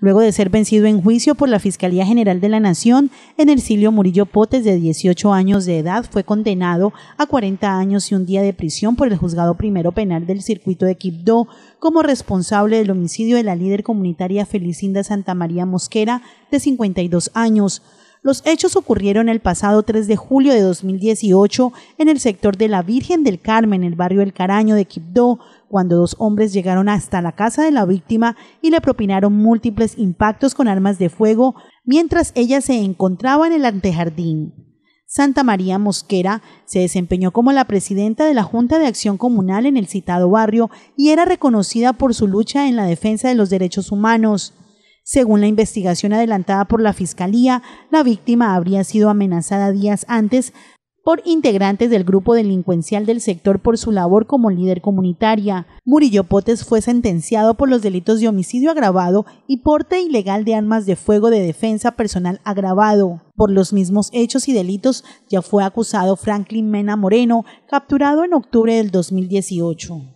luego de ser vencido en juicio por la Fiscalía General de la Nación, Enercilio Murillo Potes, de 18 años de edad, fue condenado a 40 años y un día de prisión por el juzgado primero penal del circuito de Quibdó como responsable del homicidio de la líder comunitaria Felicinda Santa María Mosquera, de 52 años. Los hechos ocurrieron el pasado 3 de julio de 2018 en el sector de la Virgen del Carmen, en el barrio El Caraño de Quibdó, cuando dos hombres llegaron hasta la casa de la víctima y le propinaron múltiples impactos con armas de fuego mientras ella se encontraba en el antejardín. Santa María Mosquera se desempeñó como la presidenta de la Junta de Acción Comunal en el citado barrio y era reconocida por su lucha en la defensa de los derechos humanos. Según la investigación adelantada por la Fiscalía, la víctima habría sido amenazada días antes por integrantes del grupo delincuencial del sector por su labor como líder comunitaria. Murillo Potes fue sentenciado por los delitos de homicidio agravado y porte ilegal de armas de fuego de defensa personal agravado. Por los mismos hechos y delitos ya fue acusado Franklin Mena Moreno, capturado en octubre del 2018.